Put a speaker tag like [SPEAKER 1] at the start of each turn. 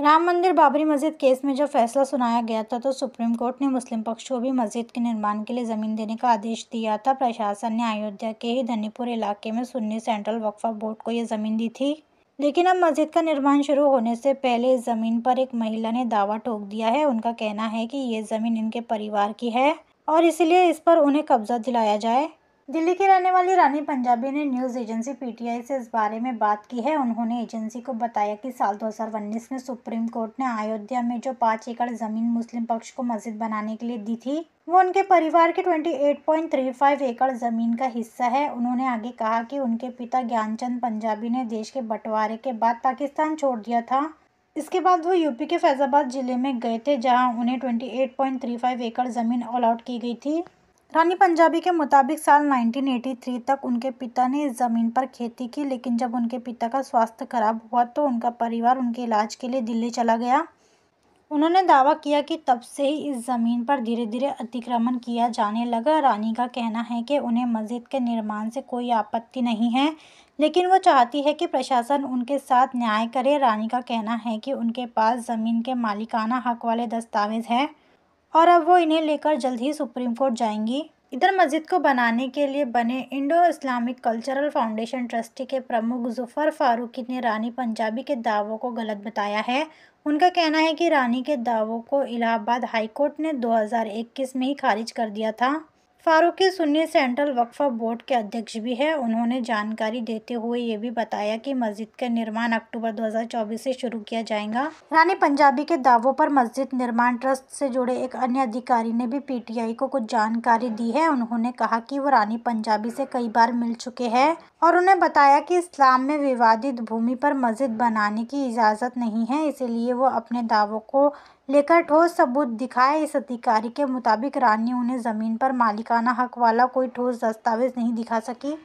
[SPEAKER 1] राम मंदिर बाबरी मस्जिद केस में जब फैसला सुनाया गया था तो सुप्रीम कोर्ट ने मुस्लिम पक्ष को भी मस्जिद के निर्माण के लिए ज़मीन देने का आदेश दिया था प्रशासन ने अयोध्या के ही धनीपुर इलाके में सुन्नी सेंट्रल वक्फा बोर्ड को ये ज़मीन दी थी लेकिन अब मस्जिद का निर्माण शुरू होने से पहले इस ज़मीन पर एक महिला ने दावा ठोक दिया है उनका कहना है कि ये ज़मीन इनके परिवार की है और इसलिए इस पर उन्हें कब्जा दिलाया जाए दिल्ली की रहने वाली रानी पंजाबी ने न्यूज़ एजेंसी पीटीआई से इस बारे में बात की है उन्होंने एजेंसी को बताया कि साल 2019 में सुप्रीम कोर्ट ने अयोध्या में जो पाँच एकड़ ज़मीन मुस्लिम पक्ष को मस्जिद बनाने के लिए दी थी वो उनके परिवार के 28.35 एकड़ ज़मीन का हिस्सा है उन्होंने आगे कहा कि उनके पिता ज्ञानचंद पंजाबी ने देश के बंटवारे के बाद पाकिस्तान छोड़ दिया था इसके बाद वो यूपी के फैज़ाबाद ज़िले में गए थे जहाँ उन्हें 28.35 एकड़ ज़मीन अलॉट की गई थी रानी पंजाबी के मुताबिक साल 1983 तक उनके पिता ने इस ज़मीन पर खेती की लेकिन जब उनके पिता का स्वास्थ्य खराब हुआ तो उनका परिवार उनके इलाज के लिए दिल्ली चला गया उन्होंने दावा किया कि तब से ही इस ज़मीन पर धीरे धीरे अतिक्रमण किया जाने लगा रानी का कहना है कि उन्हें मस्जिद के निर्माण से कोई आपत्ति नहीं है लेकिन वो चाहती है कि प्रशासन उनके साथ न्याय करे रानी का कहना है कि उनके पास ज़मीन के मालिकाना हक वाले दस्तावेज़ हैं और अब वो इन्हें लेकर जल्द ही सुप्रीम कोर्ट जाएंगी इधर मस्जिद को बनाने के लिए बने Indo Islamic Cultural Foundation trustee के प्रमुख जुफर फारूकी ने रानी पंजाबी के दावों को गलत बताया है उनका कहना है कि रानी के दावों को इलाहाबाद हाई कोर्ट ने 2021 में ही खारिज कर दिया था फारूकी सुन्नी सेंट्रल वक्फा बोर्ड के अध्यक्ष भी हैं उन्होंने जानकारी देते हुए ये भी बताया कि मस्जिद का निर्माण अक्टूबर 2024 से शुरू किया जाएगा रानी पंजाबी के दावों पर मस्जिद निर्माण ट्रस्ट से जुड़े एक अन्य अधिकारी ने भी पीटीआई को कुछ जानकारी दी है उन्होंने कहा कि वो रानी पंजाबी से कई बार मिल चुके हैं और उन्हें बताया कि इस्लाम में विवादित भूमि पर मस्जिद बनाने की इजाज़त नहीं है इसीलिए वो अपने दावों को लेकर ठोस सबूत दिखाए इस अधिकारी के मुताबिक रानी उन्हें ज़मीन पर मालिका चुकाना हक वाला कोई ठोस दस्तावेज़ नहीं दिखा सकी